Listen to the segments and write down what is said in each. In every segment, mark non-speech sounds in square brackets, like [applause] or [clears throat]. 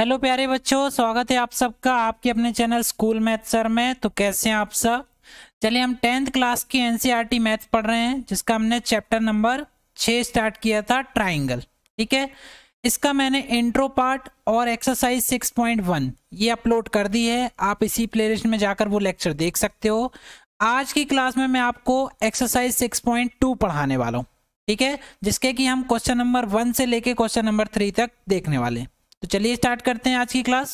hello प्यारे बच्चों स्वागत है आप सबका आपके अपने चैनल स्कूल मैथ सर में तो कैसे हैं आप सब चलिए हम टेंथ क्लास की एनसीईआरटी e मैथ पढ़ रहे हैं जिसका हमने चैप्टर नंबर छः स्टार्ट किया था ट्राइंगल ठीक है इसका मैंने इंट्रो पार्ट और एक्सरसाइज 6.1 ये अपलोड कर दी है आप इसी प्ले में जाकर वो लेक्चर देख सकते हो आज की क्लास में मैं आपको एक्सरसाइज सिक्स पढ़ाने वाला हूँ ठीक है जिसके कि हम क्वेश्चन नंबर वन से लेके क्वेश्चन नंबर थ्री तक देखने वाले हैं तो चलिए स्टार्ट करते हैं आज की क्लास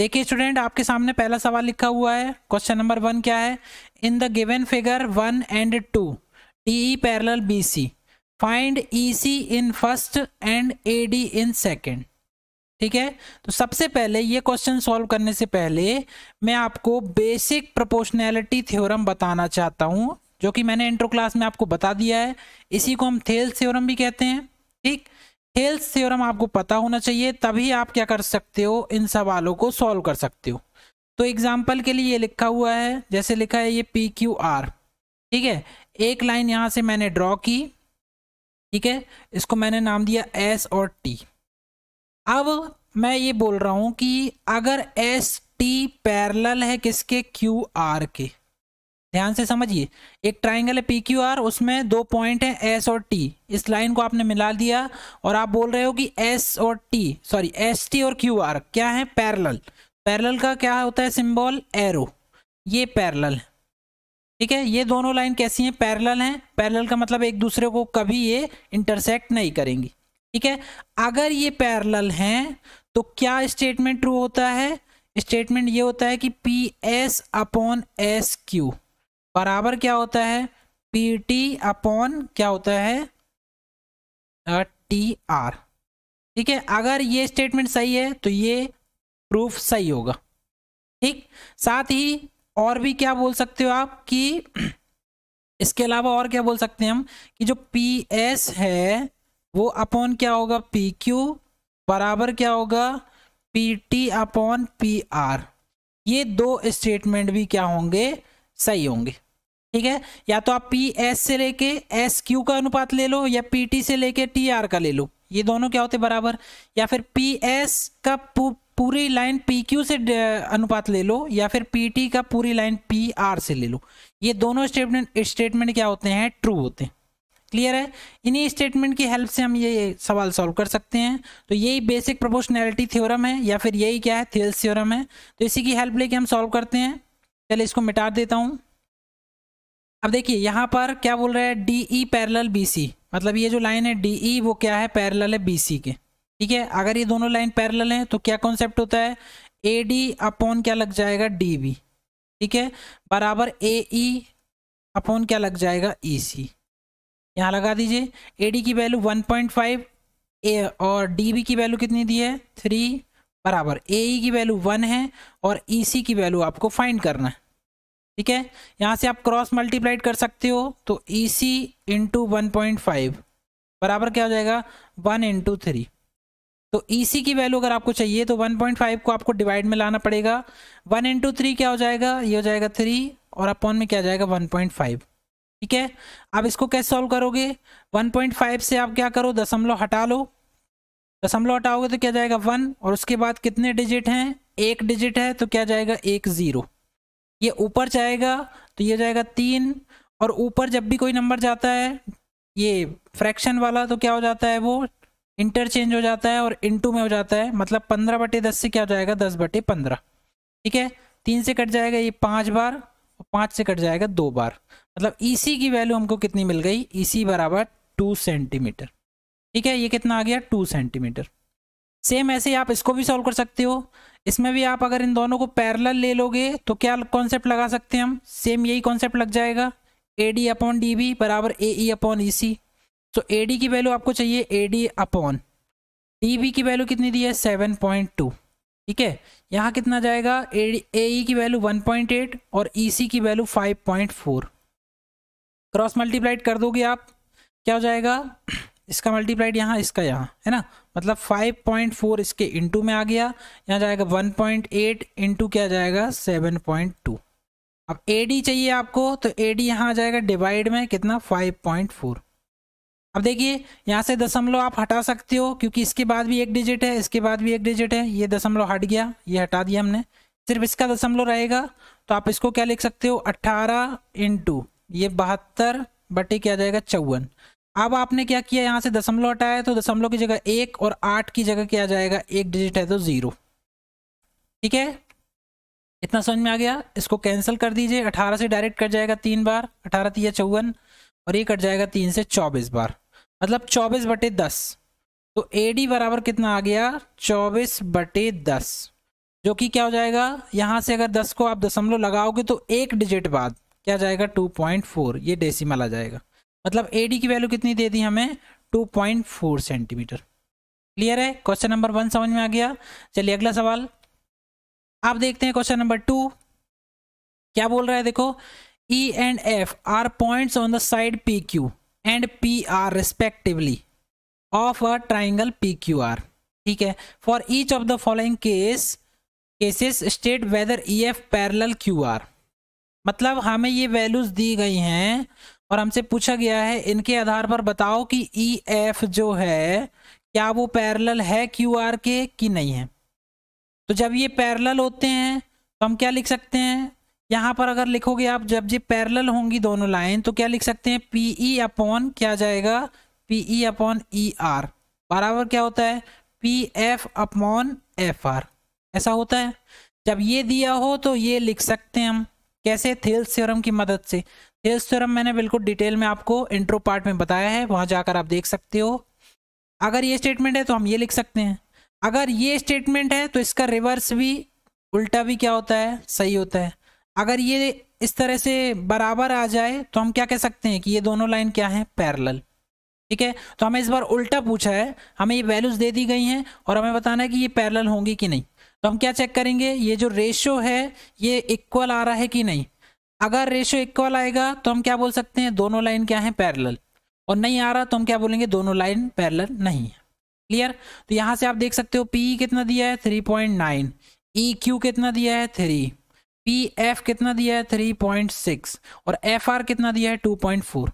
देखिए स्टूडेंट आपके सामने पहला सवाल लिखा हुआ है क्वेश्चन नंबर वन क्या है in the given figure one and two D E parallel B C find E C in first and A D in second ठीक है तो सबसे पहले ये क्वेश्चन सॉल्व करने से पहले मैं आपको बेसिक प्रोपोर्शनैलिटी थ्योरम बताना चाहता हूँ जो कि मैंने इंट्रो क्लास में आपको बता दिया है इसी को हम थेल थ्योरम भी कहते हैं ठीक हेल्थ थ्योरम आपको पता होना चाहिए तभी आप क्या कर सकते हो इन सवालों को सॉल्व कर सकते हो तो एग्जाम्पल के लिए ये लिखा हुआ है जैसे लिखा है ये पी क्यू आर ठीक है एक लाइन यहाँ से मैंने ड्रॉ की ठीक है इसको मैंने नाम दिया एस और टी अब मैं ये बोल रहा हूँ कि अगर एस टी पैरल है किसके क्यू आर के ध्यान से समझिए एक ट्राइंगल है पी क्यू आर उसमें दो पॉइंट है एस और टी इस लाइन को आपने मिला दिया और आप बोल रहे हो कि एस और टी सॉरी एस टी और क्यू आर क्या है पैरल पैरल का क्या होता है सिंबल एरो ये पैरल है ठीक है ये दोनों लाइन कैसी हैं पैरल हैं पैरल का मतलब एक दूसरे को कभी ये इंटरसेक्ट नहीं करेंगी ठीक है अगर ये पैरल हैं तो क्या स्टेटमेंट ट्रू होता है स्टेटमेंट ये होता है कि P S upon S Q बराबर क्या होता है पी टी अपॉन क्या होता है टी आर ठीक है अगर ये स्टेटमेंट सही है तो ये प्रूफ सही होगा ठीक साथ ही और भी क्या बोल सकते हो आप कि [clears throat] इसके अलावा और क्या बोल सकते हैं हम कि जो पी एस है वो अपॉन क्या होगा पी क्यू बराबर क्या होगा P T upon P R ये दो स्टेटमेंट भी क्या होंगे सही होंगे ठीक है या तो आप पी एस से लेके एस क्यू का अनुपात ले लो या पी टी से लेके टी आर का ले लो ये दोनों क्या होते बराबर या फिर पी एस का पू, पूरी लाइन पी क्यू से अनुपात ले लो या फिर पी टी का पूरी लाइन पी आर से ले लो ये दोनों स्टेटमेंट स्टेटमेंट क्या होते हैं ट्रू होते हैं क्लियर है इन्हीं स्टेटमेंट की हेल्प से हम ये सवाल सॉल्व कर सकते हैं तो यही बेसिक प्रोपोर्शनैलिटी थ्योरम है या फिर यही क्या है थियल्स थ्योरम है तो इसी की हेल्प लेके हम सॉल्व करते हैं चलिए इसको मिटा देता हूँ अब देखिए यहाँ पर क्या बोल रहा है D E parallel B C मतलब ये जो लाइन है डी ई e वो क्या है पैरल है बी सी के ठीक है अगर ये दोनों लाइन पैरल हैं तो क्या कॉन्सेप्ट होता है ए डी अपॉन क्या लग जाएगा डी बी ठीक है बराबर ए ई अपॉन क्या लग जाएगा ई e सी यहाँ लगा दीजिए ए डी की value one point five A और डी बी की वैल्यू कितनी दी है थ्री बराबर ए ई e की वैल्यू वन है और ई सी की वैल्यू आपको फाइंड करना है ठीक है यहाँ से आप क्रॉस मल्टीप्लाइड कर सकते हो तो E C into one point five बराबर क्या हो जाएगा वन इंटू थ्री तो ई e सी की वैल्यू अगर आपको चाहिए तो वन पॉइंट फाइव को आपको डिवाइड में लाना पड़ेगा वन इंटू थ्री क्या हो जाएगा ये हो जाएगा थ्री और अपॉन में क्या जाएगा वन पॉइंट फाइव ठीक है आप इसको कैसे सॉल्व करोगे वन पॉइंट फाइव से आप क्या करो दशमलव हटा लो दशमलव हटाओगे तो क्या जाएगा वन और उसके बाद कितने डिजिट हैं एक डिजिट है तो क्या जाएगा एक ज़ीरो ये ऊपर जाएगा तो ये जाएगा तीन और ऊपर जब भी कोई नंबर जाता है ये फ्रैक्शन वाला तो क्या हो जाता है वो इंटरचेंज हो जाता है और इनटू में हो जाता है मतलब पंद्रह बटे दस से क्या हो जाएगा दस बटे पंद्रह ठीक है तीन से कट जाएगा ये पांच बार और पांच से कट जाएगा दो बार मतलब ईसी की वैल्यू हमको कितनी मिल गई ईसी बराबर टू सेंटीमीटर ठीक है ये कितना आ गया टू सेंटीमीटर सेम ऐसे आप इसको भी सॉल्व कर सकते हो इसमें भी आप अगर इन दोनों को पैरेलल ले लोगे तो क्या कॉन्सेप्ट लगा सकते हैं हम सेम यही कॉन्सेप्ट लग जाएगा A D upon D B बराबर ए ई अपॉन ई सी तो ए डी की वैल्यू आपको चाहिए A D upon D B की वैल्यू कितनी दी है सेवन पॉइंट टू ठीक है यहाँ कितना जाएगा ए ई e की वैल्यू वन पॉइंट एट और ई e सी की value five point four cross multiplied कर दोगे आप क्या हो जाएगा इसका मल्टीप्लाइड यहाँ इसका यहाँ है ना मतलब 5.4 इसके इनटू में आ गया यहाँ जाएगा 1.8 पॉइंट इंटू क्या जाएगा 7.2 अब एडी चाहिए आपको तो एडी यहाँ आ जाएगा डिवाइड में कितना 5.4 अब देखिए यहाँ से दशमलव आप हटा सकते हो क्योंकि इसके बाद भी एक डिजिट है इसके बाद भी एक डिजिट है ये दशमलव हट गया ये हटा दिया हमने सिर्फ इसका दशमलव रहेगा तो आप इसको क्या लिख सकते हो अट्ठारह ये बहत्तर बटे क्या जाएगा चौवन अब आपने क्या किया यहाँ से दशमलव हटाया तो दशमलव की जगह एक और आठ की जगह क्या जाएगा एक डिजिट है तो जीरो ठीक है इतना समझ में आ गया इसको कैंसिल कर दीजिए अठारह से डायरेक्ट कट जाएगा तीन बार अठारह तीन चौवन और ये कट जाएगा तीन से चौबीस बार मतलब चौबीस बटे दस तो ए डी बराबर कितना आ गया चौबीस बटे दस जो कि क्या हो जाएगा यहाँ से अगर दस को आप दशमलव लगाओगे तो एक डिजिट बाद क्या जाएगा टू पॉइंट फोर ये डेसीमल आ जाएगा मतलब ए की वैल्यू कितनी दे दी हमें 2.4 सेंटीमीटर क्लियर है क्वेश्चन नंबर वन समझ में आ गया चलिए अगला सवाल आप देखते हैं क्वेश्चन नंबर टू क्या बोल रहा है देखो E and F are points on the side P Q and P R respectively of a triangle P Q R ठीक है for each of the following case cases state whether E F parallel Q R मतलब हमें ये values दी गई हैं और हमसे पूछा गया है इनके आधार पर बताओ कि ई e एफ जो है क्या वो पैरेलल है क्यू आर के कि नहीं है तो जब ये पैरेलल होते हैं तो हम क्या लिख सकते हैं यहाँ पर अगर लिखोगे आप जब ये पैरेलल होंगी दोनों लाइन तो क्या लिख सकते हैं पी ई अपॉन क्या जाएगा P E upon E R बराबर क्या होता है P F upon F R ऐसा होता है जब ये दिया हो तो ये लिख सकते हैं हम कैसे थेल्स थ्योरम की मदद से हेज थ्योरम मैंने बिल्कुल डिटेल में आपको इंट्रो पार्ट में बताया है वहाँ जाकर आप देख सकते हो अगर ये स्टेटमेंट है तो हम ये लिख सकते हैं अगर ये स्टेटमेंट है तो इसका रिवर्स भी उल्टा भी क्या होता है सही होता है अगर ये इस तरह से बराबर आ जाए तो हम क्या कह सकते हैं कि ये दोनों लाइन क्या है पैरल ठीक है तो हमें इस बार उल्टा पूछा है हमें ये वैल्यूज़ दे दी गई हैं और हमें बताना है कि ये पैरल होंगी कि नहीं तो हम क्या चेक करेंगे ये जो रेशो है ये इक्वल आ रहा है कि नहीं अगर रेशियो इक्वल आएगा तो हम क्या बोल सकते हैं दोनों लाइन क्या है पैरेलल और नहीं आ रहा तो हम क्या बोलेंगे दोनों लाइन पैरेलल नहीं है क्लियर तो यहाँ से आप देख सकते हो पी कितना दिया है three point nine E Q कितना दिया है थ्री पी एफ कितना दिया है थ्री पॉइंट सिक्स और एफ आर कितना दिया है टू पॉइंट फोर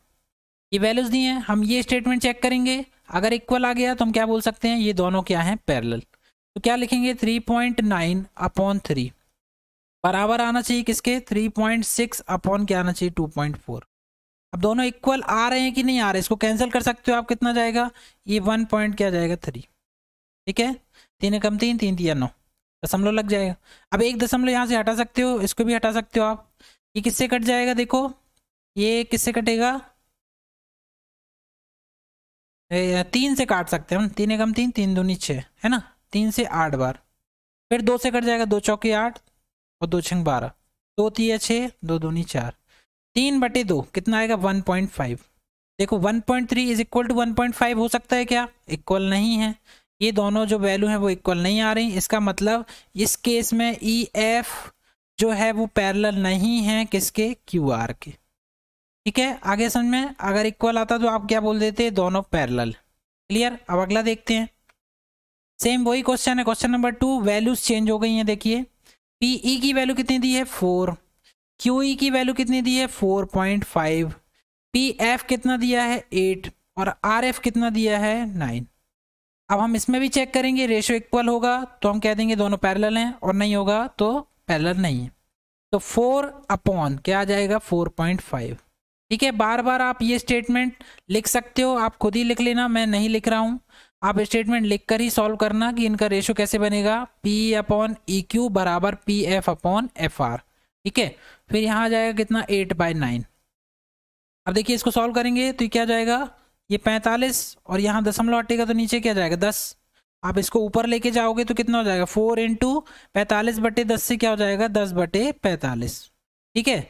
ये वैल्यूज दिए हैं हम ये स्टेटमेंट चेक करेंगे अगर इक्वल आ गया तो हम क्या बोल सकते हैं ये दोनों क्या हैं पैरल तो क्या लिखेंगे three point nine upon three बराबर आना चाहिए किसके 3.6 पॉइंट सिक्स अपॉन क्या आना चाहिए 2.4 अब दोनों इक्वल आ रहे हैं कि नहीं आ रहे इसको कैंसिल कर सकते हो आप कितना जाएगा ये वन पॉइंट क्या जाएगा थ्री ठीक है तीन कम तीन तीन दिया नौ दशमलव लग जाएगा अब एक दशमलव यहाँ से हटा सकते हो इसको भी हटा सकते हो आप ये किससे कट जाएगा देखो ये किससे कटेगा तीन से काट सकते हैं हम तीन एकम तीन तीन दूनी छः है ना तीन से आठ बार फिर दो से कट जाएगा दो चौके आठ और दो छंग बारह दो तीय छः दो दूनी चार तीन बटे दो कितना आएगा वन पॉइंट फाइव देखो one point three is equal to one point five हो सकता है क्या इक्वल नहीं है ये दोनों जो वैल्यू है वो इक्वल नहीं आ रही इसका मतलब इस केस में ई e एफ जो है वो पैरल नहीं है किसके क्यू आर के ठीक है आगे समझ में अगर इक्वल आता तो आप क्या बोल देते दोनों पैरल क्लियर अब अगला देखते हैं सेम वही क्वेश्चन है question number two values change हो गई हैं देखिए ई e की वैल्यू कितनी दी है फोर क्यू ई की वैल्यू कितनी दी है four point five P F कितना दिया है एट और आर एफ कितना दिया है नाइन अब हम इसमें भी चेक करेंगे रेशो इक्वल होगा तो हम कह देंगे दोनों पैरेलल हैं और नहीं होगा तो पैरेलल नहीं है तो फोर अपॉन क्या आ जाएगा फोर पॉइंट फाइव ठीक है बार बार आप ये स्टेटमेंट लिख सकते हो आप खुद ही लिख लेना मैं नहीं लिख रहा हूँ आप स्टेटमेंट लिखकर ही सॉल्व करना कि इनका रेशो कैसे बनेगा पी अपॉन ई क्यू बराबर P F upon F R ठीक है फिर यहाँ आ जाएगा कितना एट बाई नाइन अब देखिए इसको सॉल्व करेंगे तो क्या जाएगा ये पैंतालीस और यहाँ दशमलव हटेगा तो नीचे क्या जाएगा दस आप इसको ऊपर लेके जाओगे तो कितना हो जाएगा फोर इंटू पैंतालीस बटे दस से क्या हो जाएगा दस बटे पैंतालीस ठीक है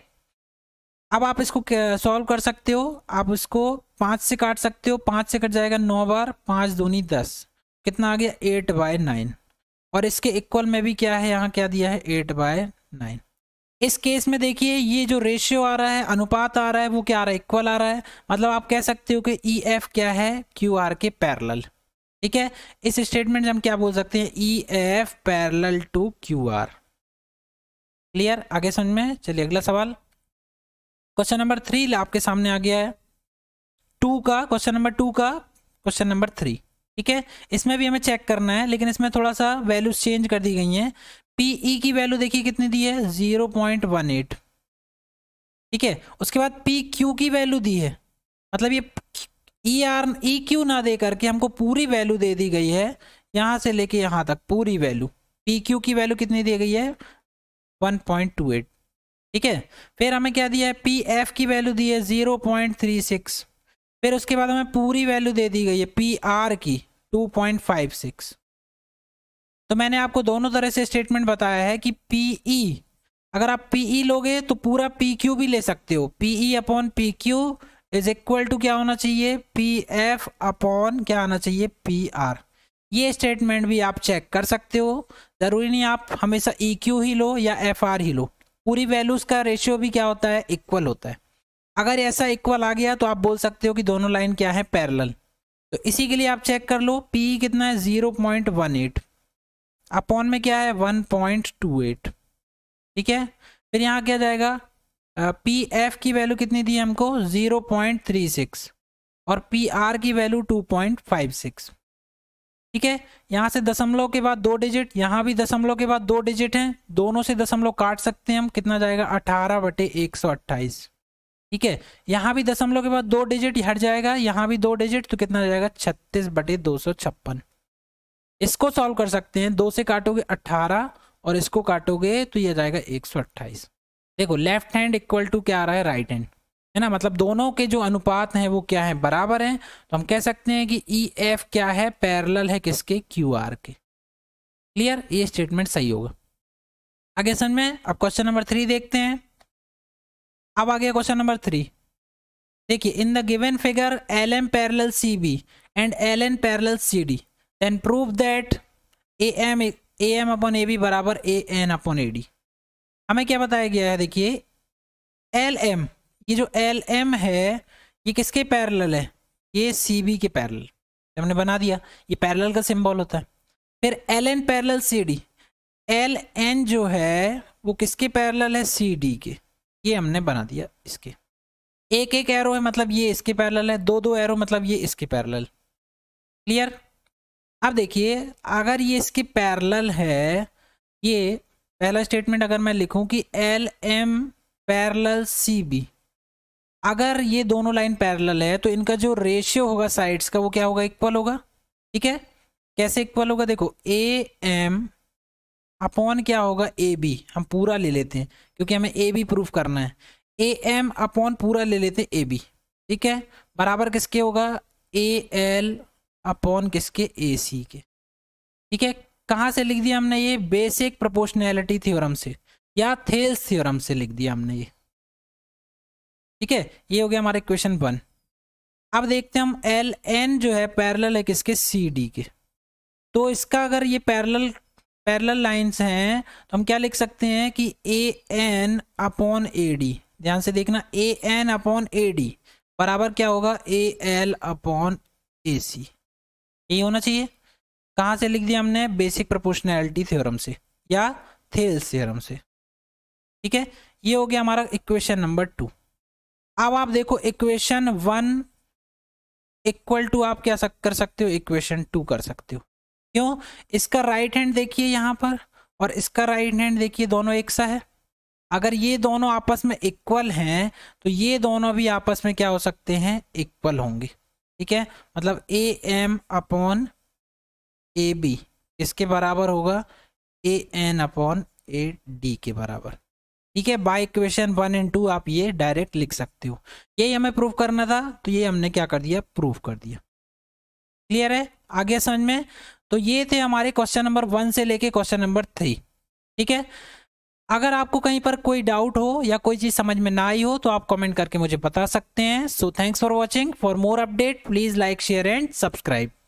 अब आप इसको सॉल्व कर सकते हो आप इसको पाँच से काट सकते हो पाँच से कट जाएगा नौ बार पाँच दूनी दस कितना आ गया एट बाय नाइन और इसके इक्वल में भी क्या है यहाँ क्या दिया है एट बाय नाइन इस केस में देखिए ये जो रेशियो आ रहा है अनुपात आ रहा है वो क्या आ रहा है इक्वल आ रहा है मतलब आप कह सकते हो कि ई e एफ क्या है क्यू आर के पैरल ठीक है इस स्टेटमेंट से हम क्या बोल सकते हैं E F parallel to Q R clear आगे समझ में चलिए अगला सवाल क्वेश्चन नंबर थ्री आपके सामने आ गया है टू का क्वेश्चन नंबर टू का क्वेश्चन नंबर थ्री ठीक है इसमें भी हमें चेक करना है लेकिन इसमें थोड़ा सा वैल्यूज चेंज कर दी गई हैं पीई e की वैल्यू देखिए कितनी दी है जीरो पॉइंट वन एट ठीक है उसके बाद पी क्यू की वैल्यू दी है मतलब ये ई आर ई क्यू ना दे करके हमको पूरी वैल्यू दे दी गई है यहाँ से लेके यहाँ तक पूरी वैल्यू पी क्यू की वैल्यू कितनी दी गई है वन पॉइंट टू एट ठीक है फिर हमें क्या दिया है पी एफ की वैल्यू दी है जीरो पॉइंट थ्री सिक्स फिर उसके बाद हमें पूरी वैल्यू दे दी गई है पी आर की टू पॉइंट फाइव सिक्स तो मैंने आपको दोनों तरह से स्टेटमेंट बताया है कि पी ई e, अगर आप पी ई e लोगे तो पूरा पी क्यू भी ले सकते हो P E upon P Q is equal to क्या होना चाहिए पी एफ अपॉन क्या आना चाहिए पी आर ये स्टेटमेंट भी आप चेक कर सकते हो ज़रूरी नहीं आप हमेशा ई e क्यू ही लो या एफ आर ही लो पूरी वैल्यूज का रेशियो भी क्या होता है इक्वल होता है अगर ऐसा इक्वल आ गया तो आप बोल सकते हो कि दोनों लाइन क्या है पैरल तो इसी के लिए आप चेक कर लो पी कितना है zero point one eight upon में क्या है वन पॉइंट टू एट ठीक है फिर यहाँ क्या जाएगा पी एफ की वैल्यू कितनी दी हमको जीरो पॉइंट थ्री सिक्स और पी आर की value two point five six ठीक है यहाँ से दशमलव के बाद दो डिजिट यहाँ भी दशमलव के बाद दो डिजिट हैं दोनों से दशमलव काट सकते हैं हम कितना जाएगा अठारह बटे एक सौ अट्ठाईस ठीक है यहाँ भी दशमलव के बाद दो डिजिट हट जाएगा यहाँ भी दो डिजिट तो कितना जाएगा छत्तीस बटे दो सौ छप्पन इसको सॉल्व कर सकते हैं दो से काटोगे अट्ठारह और इसको काटोगे तो यह जाएगा एक सौ अट्ठाईस देखो लेफ्ट हैंड इक्वल टू क्या आ रहा है राइट हैंड है ना मतलब दोनों के जो अनुपात हैं वो क्या है बराबर हैं तो हम कह सकते हैं कि ई e एफ क्या है पैरेलल है किसके क्यू आर के क्लियर ये स्टेटमेंट सही होगा आगे सन में अब क्वेश्चन नंबर थ्री देखते हैं अब आ गया क्वेश्चन नंबर थ्री देखिए in the given figure L M parallel C B and L N parallel C D then prove that A M A M upon A B बराबर A N upon A D हमें क्या बताया गया है देखिए L M ये जो L M है ये किसके पैरेलल है ये सी बी के पैरेलल हमने बना दिया ये पैरेलल का सिंबल होता है फिर L N parallel C D L N जो है वो किसके पैरेलल है सी डी के ये हमने बना दिया इसके एक एक एरो है मतलब ये इसके पैरेलल है दो दो एरो मतलब ये इसके पैरेलल क्लियर अब देखिए अगर ये इसके पैरेलल है ये पहला स्टेटमेंट अगर मैं लिखूं कि L M parallel C B अगर ये दोनों लाइन पैरेलल है तो इनका जो रेशियो होगा साइड्स का वो क्या होगा इक्वल होगा ठीक है कैसे इक्वल होगा देखो ए एम अपॉन क्या होगा ए बी हम पूरा ले लेते हैं क्योंकि हमें ए बी प्रूफ करना है ए एम अपॉन पूरा ले लेते हैं ए बी ठीक है बराबर किसके होगा ए एल अपॉन किसके ए सी के ठीक है कहाँ से लिख दिया हमने ये बेसिक प्रोपोर्शनैलिटी थ्योरम से या थेल्स थ्योरम से लिख दिया हमने ये ठीक है ये हो गया हमारे क्वेश्चन वन अब देखते हैं हम एल एन जो है पैरल है किसके सी डी के तो इसका अगर ये पैरल पैरल लाइन्स हैं तो हम क्या लिख सकते हैं कि A N upon A D ध्यान से देखना A N upon A D बराबर क्या होगा ए एल अपॉन ए सी ये होना चाहिए कहाँ से लिख दिया हमने बेसिक प्रोपोर्शनैलिटी थ्योरम से या थेल्स थ्योरम से ठीक है ये हो गया हमारा इक्वेशन नंबर टू अब आप देखो इक्वेशन वन इक्वल टू आप क्या सक, कर सकते हो इक्वेशन टू कर सकते हो क्यों इसका राइट हैंड देखिए यहाँ पर और इसका राइट हैंड देखिए दोनों एक सा है अगर ये दोनों आपस में इक्वल हैं तो ये दोनों भी आपस में क्या हो सकते हैं इक्वल होंगे ठीक है मतलब A M upon A B इसके बराबर होगा A N upon A D के बराबर ठीक है by equation one and two आप ये डायरेक्ट लिख सकते हो यही हमें प्रूफ करना था तो ये हमने क्या कर दिया प्रूफ कर दिया क्लियर है आगे समझ में तो ये थे हमारे क्वेश्चन नंबर वन से लेके क्वेश्चन नंबर थ्री ठीक है अगर आपको कहीं पर कोई डाउट हो या कोई चीज़ समझ में ना आई हो तो आप कमेंट करके मुझे बता सकते हैं so thanks for watching for more update please like share and subscribe